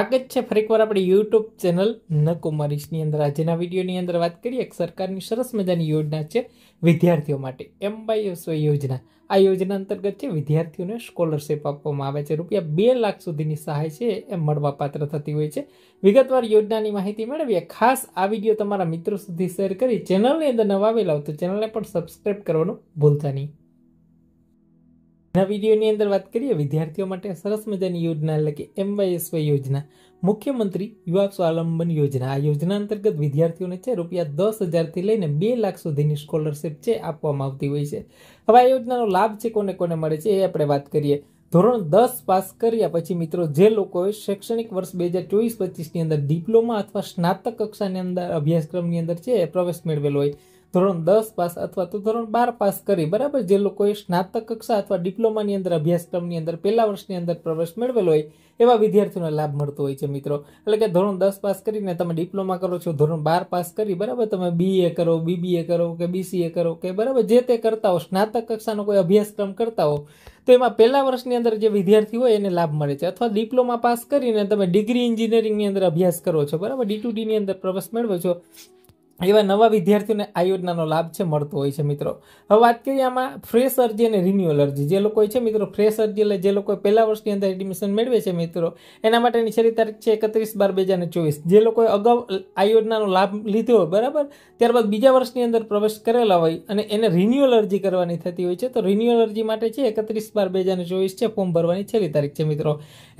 આગળ છે ફરીકવાર આપણે યુટ્યુબ ચેનલ નકુમારીશની અંદર આજેના વિડીયોની અંદર વાત કરીએ એક સરકારની સરસ મજાની યોજના છે વિદ્યાર્થીઓ માટે એમબાઈએસઓ યોજના આ યોજના અંતર્ગત છે વિદ્યાર્થીઓને સ્કોલરશિપ આપવામાં આવે છે રૂપિયા બે લાખ સુધીની સહાય છે એ મળવાપાત્ર થતી હોય છે વિગતવાર યોજનાની માહિતી મેળવીએ ખાસ આ વિડીયો તમારા મિત્રો સુધી શેર કરી ચેનલની અંદર નવા આવેલા હોય તો ચેનલને પણ સબસ્ક્રાઈબ કરવાનું ભૂલતા નહીં આ વિડીયોની અંદર વાત કરીએ વિદ્યાર્થીઓ માટે સરસ મજાની યોજના એટલે કે એમવાયએસવાય યોજના મુખ્યમંત્રી યુવા સ્વાવલંબન યોજના આ યોજના અંતર્ગત વિદ્યાર્થીઓને છે રૂપિયા દસ હજારથી લઈને બે લાખ સુધીની સ્કોલરશિપ છે આપવામાં આવતી હોય છે હવે આ યોજનાનો લાભ છે કોને કોને મળે છે એ આપણે વાત કરીએ ધોરણ દસ પાસ કર્યા પછી મિત્રો જે લોકોએ શૈક્ષણિક વર્ષ બે હજાર ચોવીસ પચીસની અંદર ડિપ્લોમા અથવા સ્નાતક કક્ષાની અંદર અભ્યાસક્રમની અંદર છે પ્રવેશ મેળવેલો હોય ધોરણ દસ પાસ અથવા તો ધોરણ બાર પાસ કરી બરાબર જે લોકોએ સ્નાતક કક્ષા અથવા ડિપ્લોમાની અંદર અભ્યાસક્રમની અંદર પહેલા વર્ષની અંદર પ્રવેશ મેળવેલો હોય એવા વિદ્યાર્થીઓને લાભ મળતો હોય છે મિત્રો એટલે કે ધોરણ દસ પાસ કરીને તમે ડિપ્લોમા કરો છો ધોરણ બાર પાસ કરી બરાબર તમે બીએ કરો બીબીએ કરો કે બીસીએ કરો કે બરાબર જે તે કરતા હો સ્નાતક કક્ષાનો કોઈ અભ્યાસક્રમ કરતા હો તો એમાં પહેલા વર્ષની અંદર જે વિદ્યાર્થી હોય એને લાભ મળે છે અથવા ડિપ્લોમા પાસ કરીને તમે ડિગ્રી એન્જિનિયરિંગની અંદર અભ્યાસ કરો છો બરાબર ડી ટુ ડીની અંદર પ્રવેશ મેળવો છો એવા નવા વિદ્યાર્થીઓને આ યોજનાનો લાભ છે મળતો હોય છે મિત્રો હવે વાત કરીએ આમાં ફ્રેશ અરજી અને રિન્યુઅલ અરજી જે લોકો છે મિત્રો ફ્રેશ અરજી એટલે જે લોકો પહેલા વર્ષની અંદર એડમિશન મેળવે છે મિત્રો એના માટેની છેલ્લી તારીખ છે એકત્રીસ બાર બે ચોવીસ જે લોકોએ અગાઉ આ યોજનાનો લાભ લીધો હોય બરાબર ત્યારબાદ બીજા વર્ષની અંદર પ્રવેશ કરેલા હોય અને એને રિન્યુઅલ અરજી કરવાની થતી હોય છે તો રિન્યુઅલ અરજી માટે છે એકત્રીસ બાર બે ચોવીસ છે ફોર્મ ભરવાની છેલ્લી તારીખ છે મિત્રો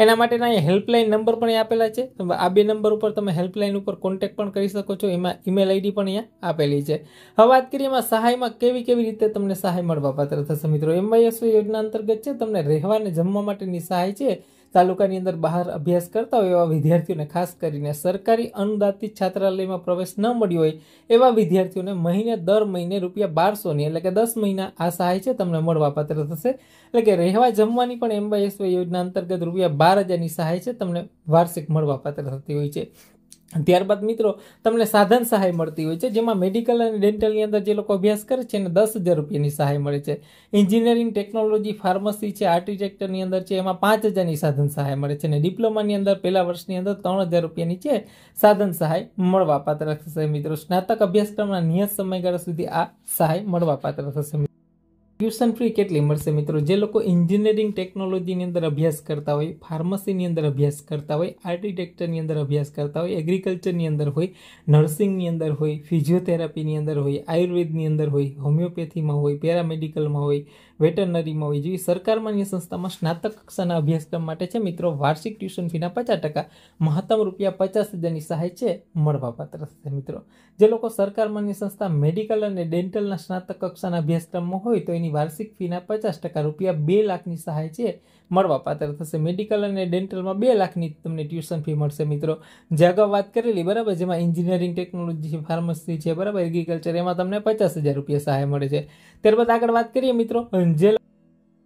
એના માટેના અહીંયા હેલ્પલાઇન નંબર પણ આપેલા છે આ બે નંબર ઉપર તમે હેલ્પલાઇન ઉપર કોન્ટેક્ટ પણ કરી શકો છો એમાં ઈમેલ આઈડી ડિટેલ પણ અહીંયા આપેલી છે હવે વાત કરીએ એમાં સહાયમાં કેવી કેવી રીતે તમને સહાય મળવાપાત્ર થશે મિત્રો એમવાયએસઓ યોજના અંતર્ગત છે તમને રહેવા અને જમવા માટેની સહાય છે તાલુકાની અંદર બહાર અભ્યાસ કરતા હોય એવા વિદ્યાર્થીઓને ખાસ કરીને સરકારી અનુદાતિત છાત્રાલયમાં પ્રવેશ ન મળ્યો હોય એવા વિદ્યાર્થીઓને મહિને દર મહિને રૂપિયા બારસોની એટલે કે દસ મહિના આ સહાય છે તમને મળવાપાત્ર થશે એટલે કે રહેવા જમવાની પણ એમવાયએસવાય યોજના અંતર્ગત રૂપિયા બાર હજારની સહાય છે તમને વાર્ષિક મળવાપાત્ર થતી હોય છે ત્યારબાદ મિત્રો તમને સાધન સહાય મળતી હોય છે જેમાં મેડિકલ અને ડેન્ટલની અંદર જે લોકો અભ્યાસ કરે છે એને દસ હજાર રૂપિયાની સહાય મળે છે એન્જિનિયરિંગ ટેકનોલોજી ફાર્મસી છે આર્કિટેક્ટરની અંદર છે એમાં પાંચ હજારની સાધન સહાય મળે છે અને ડિપ્લોમાની અંદર પહેલા વર્ષની અંદર ત્રણ હજાર રૂપિયાની છે સાધન સહાય મળવાપાત્ર થશે મિત્રો સ્નાતક અભ્યાસક્રમના નિયત સમયગાળા સુધી આ સહાય મળવાપાત્ર થશે ટ્યુશન ફ્રી કેટલી મળશે મિત્રો જે લોકો એન્જિનિયરિંગ ટેકનોલોજીની અંદર અભ્યાસ કરતા હોય ફાર્મસીની અંદર અભ્યાસ કરતા હોય આર્કિટેક્ચરની અંદર અભ્યાસ કરતા હોય એગ્રીકલ્ચરની અંદર હોય નર્સિંગની અંદર હોય ફિઝિયોથેરાપીની અંદર હોય આયુર્વેદની અંદર હોય હોમિયોપેથીમાં હોય પેરામેડિકલમાં હોય વેટરનરીમાં હોય જેવી સરકારમાંની સંસ્થામાં સ્નાતક કક્ષાના અભ્યાસક્રમ માટે છે મિત્રો વાર્ષિક ટ્યુશન ફીના પચાસ ટકા મહત્તમ રૂપિયા પચાસ હજારની સહાય છે મળવાપાત્ર થશે મિત્રો જે લોકો સરકારમાંની સંસ્થા મેડિકલ અને ડેન્ટલના સ્નાતક કક્ષાના અભ્યાસક્રમમાં હોય તો એની દર્દીની વાર્ષિક ફીના પચાસ ટકા રૂપિયા બે લાખની સહાય છે મળવાપાત્ર થશે મેડિકલ અને ડેન્ટલમાં બે લાખની તમને ટ્યુશન ફી મળશે મિત્રો જે અગાઉ વાત કરેલી બરાબર જેમાં એન્જિનિયરિંગ ટેકનોલોજી છે ફાર્મસી છે બરાબર એગ્રીકલ્ચર એમાં તમને પચાસ હજાર રૂપિયા સહાય મળે છે ત્યારબાદ આગળ વાત કરીએ મિત્રો જે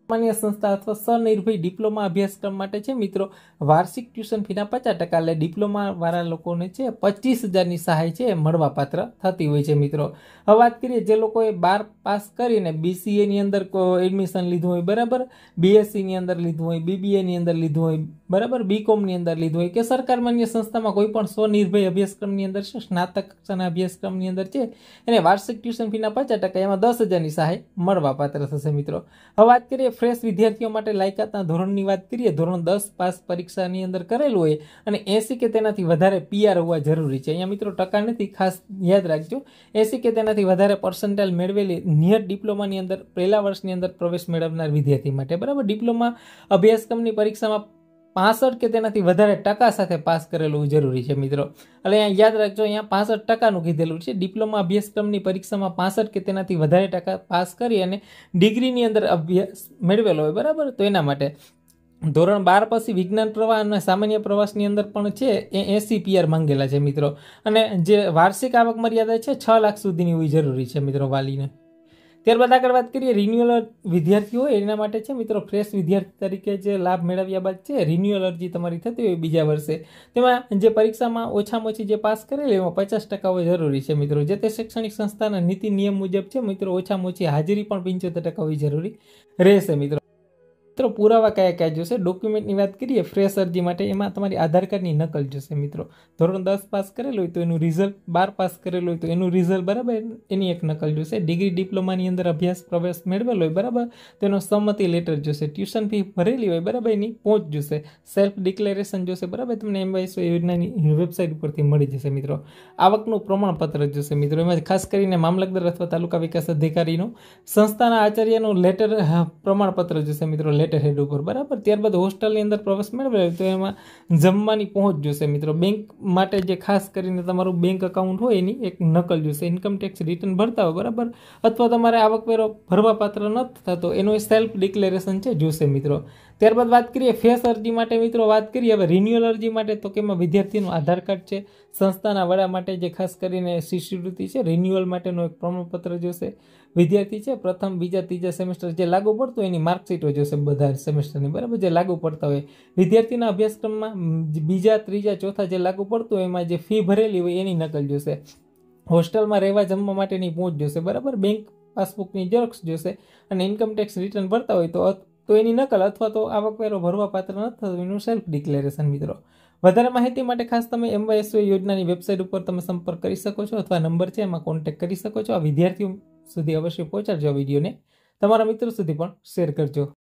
માન્ય સંસ્થા અથવા સ્વનિર્ભય ડિપ્લોમા અભ્યાસક્રમ માટે છે મિત્રો વાર્ષિક ટ્યુશન ફીના પચાસ ટકા એટલે વાળા લોકોને છે પચીસ હજારની સહાય છે એ મળવાપાત્ર થતી હોય છે મિત્રો હવે વાત કરીએ જે લોકોએ બાર પાસ કરીને બીસીએની અંદર એડમિશન લીધું હોય બરાબર બીએસસીની અંદર લીધું હોય બીબીએની અંદર લીધું હોય બરાબર બીકોમની અંદર લીધું હોય કે સરકાર માન્ય સંસ્થામાં કોઈ પણ સ્વનિર્ભય અભ્યાસક્રમની અંદર છે સ્નાતક કક્ષાના અભ્યાસક્રમની અંદર છે એને વાર્ષિક ટ્યુશન ફીના પચાસ ટકા એમાં દસ હજારની સહાય મળવાપાત્ર થશે મિત્રો હવે વાત કરીએ ફ્રેશ વિદ્યાર્થીઓ માટે લાયકાતના ધોરણની વાત કરીએ ધોરણ દસ પાસ પરીક્ષાની અંદર કરેલું હોય અને એસી કે તેનાથી વધારે પીઆર હોવા જરૂરી છે અહીંયા મિત્રો ટકા નથી ખાસ યાદ રાખજો એસી કે તેનાથી વધારે પર્સન્ટેજ મેળવેલી નિયર ડિપ્લોમાની અંદર પહેલા વર્ષની અંદર પ્રવેશ મેળવનાર વિદ્યાર્થી માટે બરાબર ડિપ્લોમા અભ્યાસક્રમની પરીક્ષામાં પાસઠ કે તેનાથી વધારે ટકા સાથે પાસ કરેલું જરૂરી છે મિત્રો એટલે અહીંયા યાદ રાખજો અહીંયા પાસઠ ટકાનું કીધેલું છે ડિપ્લોમા અભ્યાસક્રમની પરીક્ષામાં પાસઠ કે તેનાથી વધારે ટકા પાસ કરી અને ડિગ્રીની અંદર અભ્યાસ મેળવેલો હોય બરાબર તો એના માટે ધોરણ બાર પછી વિજ્ઞાન પ્રવાહ અને સામાન્ય પ્રવાસની અંદર પણ છે એ એસી પીઆર માંગેલા છે મિત્રો અને જે વાર્ષિક આવક મર્યાદા છે છ લાખ સુધીની હોવી જરૂરી છે મિત્રો વાલીને ત્યારબાદ આગળ વાત કરીએ રિન્યુઅલ વિદ્યાર્થીઓ એના માટે છે મિત્રો ફ્રેશ વિદ્યાર્થી તરીકે જે લાભ મેળવ્યા બાદ છે રિન્યુઅલ અરજી તમારી થતી હોય બીજા વર્ષે તેમાં જે પરીક્ષામાં ઓછામાં ઓછી જે પાસ કરેલી એમાં પચાસ ટકા હોય જરૂરી છે મિત્રો જે તે શૈક્ષણિક સંસ્થાના નીતિ નિયમ મુજબ છે મિત્રો ઓછામાં ઓછી હાજરી પણ પંચોતેર ટકા હોવી જરૂરી રહેશે મિત્રો મિત્રો પુરાવા કયા કયા જોશે ડોક્યુમેન્ટની વાત કરીએ ફ્રેશ અરજી માટે એમાં તમારી આધાર કાર્ડની નકલ જોશે મિત્રો ધોરણ દસ પાસ કરેલું હોય તો એનું રિઝલ્ટ બાર પાસ કરેલું હોય તો એનું રિઝલ્ટ બરાબર એની એક નકલ જોશે ડિગ્રી ડિપ્લોમાની અંદર અભ્યાસ પ્રવેશ મેળવેલો હોય બરાબર તેનો સંમતિ લેટર જોશે ટ્યુશન ફી ભરેલી હોય બરાબર એની પહોંચ જોશે સેલ્ફ ડિક્લેરેશન જોશે બરાબર તમને એમવાયસો યોજનાની વેબસાઇટ ઉપરથી મળી જશે મિત્રો આવકનું પ્રમાણપત્ર જોશે મિત્રો એમાં ખાસ કરીને મામલતદાર અથવા તાલુકા વિકાસ અધિકારીનું સંસ્થાના આચાર્યનું લેટર પ્રમાણપત્ર જોશે મિત્રો હેઠે હેડ ઉપર બરાબર ત્યારબાદ હોસ્ટેલની અંદર પ્રવેશ મેળવે તો એમાં જમવાની પહોંચ જોશે મિત્રો બેંક માટે જે ખાસ કરીને તમારું બેંક અકાઉન્ટ હોય એની એક નકલ જોશે ઇન્કમ ટેક્સ રિટર્ન ભરતા હોય બરાબર અથવા તમારે આવકવેરો ભરવા પાત્ર ન તો એનું સેલ્ફ ડિક્લેરેશન છે જોશે મિત્રો ત્યારબાદ વાત કરીએ ફેસ અરજી માટે મિત્રો વાત કરીએ હવે રિન્યુઅલ અરજી માટે તો કે એમાં વિદ્યાર્થીનું આધાર કાર્ડ છે સંસ્થાના વડા માટે જે ખાસ કરીને શિષ્યવૃત્તિ છે રિન્યુઅલ માટેનું એક પ્રમાણપત્ર જોશે વિદ્યાર્થી છે પ્રથમ બીજા ત્રીજા સેમેસ્ટર જે લાગુ પડતું હોય એની માર્કશીટો જોશે બધા સેમેસ્ટરની બરાબર જે લાગુ પડતા હોય વિદ્યાર્થીના અભ્યાસક્રમમાં બીજા ત્રીજા ચોથા જે લાગુ પડતું હોય એમાં જે ફી ભરેલી હોય એની નકલ જોશે હોસ્ટેલમાં રહેવા જમવા માટેની પહોંચ જોશે બરાબર બેંક પાસબુકની ઝેરોક્ષ જોશે અને ઇન્કમટેક્સ રિટર્ન ભરતા હોય તો તો એની નકલ અથવા તો આવકવેરો ભરવા પાત્ર ન થતો એનું સેલ્ફ ડિક્લેરેશન મિત્રો વધારે માહિતી માટે ખાસ તમે એમવાયએસઓ યોજનાની વેબસાઇટ ઉપર તમે સંપર્ક કરી શકો છો અથવા નંબર છે એમાં કોન્ટેક્ટ કરી શકો છો આ વિદ્યાર્થીઓ સુધી અવશ્ય પહોંચાડજો વિડીયોને તમારા મિત્રો સુધી પણ શેર કરજો